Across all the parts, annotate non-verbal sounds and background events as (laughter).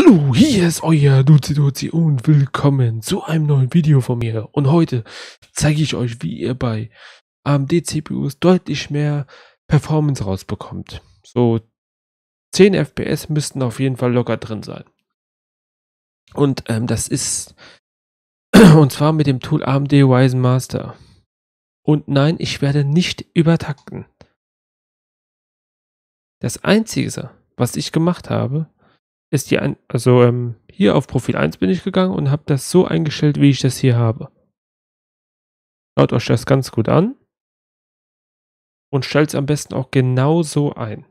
Hallo, hier ist euer Duzi Duzi und willkommen zu einem neuen Video von mir. Und heute zeige ich euch, wie ihr bei AMD-CPUs ähm, deutlich mehr Performance rausbekommt. So 10 FPS müssten auf jeden Fall locker drin sein. Und ähm, das ist, (clears throat) und zwar mit dem Tool AMD Ryzen Master. Und nein, ich werde nicht übertakten. Das Einzige, was ich gemacht habe, ist die, ein also ähm, hier auf Profil 1 bin ich gegangen und habe das so eingestellt, wie ich das hier habe. Schaut euch das ganz gut an und stellt es am besten auch genau so ein.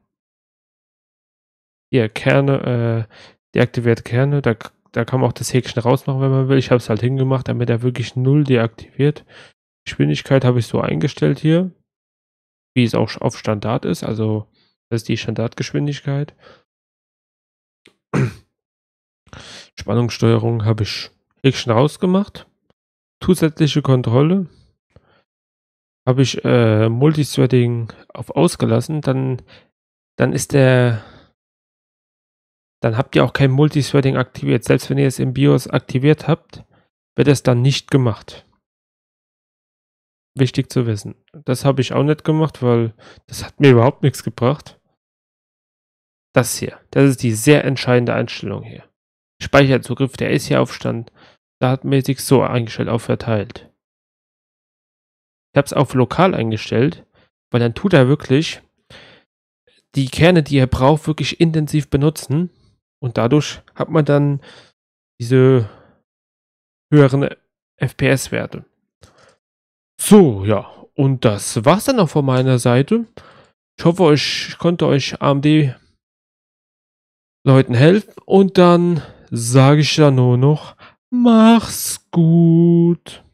Hier, Kerne, äh, deaktiviert Kerne, da, da kann man auch das Häkchen rausmachen, wenn man will. Ich habe es halt hingemacht, damit er wirklich null deaktiviert. Geschwindigkeit habe ich so eingestellt hier, wie es auch auf Standard ist, also das ist die Standardgeschwindigkeit. Spannungssteuerung habe ich Häkchen eh rausgemacht. Zusätzliche Kontrolle habe ich äh, Multithreading auf ausgelassen. Dann, dann ist der dann habt ihr auch kein Multithreading aktiviert. Selbst wenn ihr es im BIOS aktiviert habt, wird es dann nicht gemacht. Wichtig zu wissen. Das habe ich auch nicht gemacht, weil das hat mir überhaupt nichts gebracht. Das hier, das ist die sehr entscheidende Einstellung hier. Speicherzugriff, der ist hier auf Stand standardmäßig so eingestellt auf verteilt. Ich habe es auf lokal eingestellt, weil dann tut er wirklich die Kerne, die er braucht, wirklich intensiv benutzen und dadurch hat man dann diese höheren FPS-Werte. So, ja, und das war's dann auch von meiner Seite. Ich hoffe, ich konnte euch AMD Leuten helfen und dann sage ich ja nur noch, mach's gut.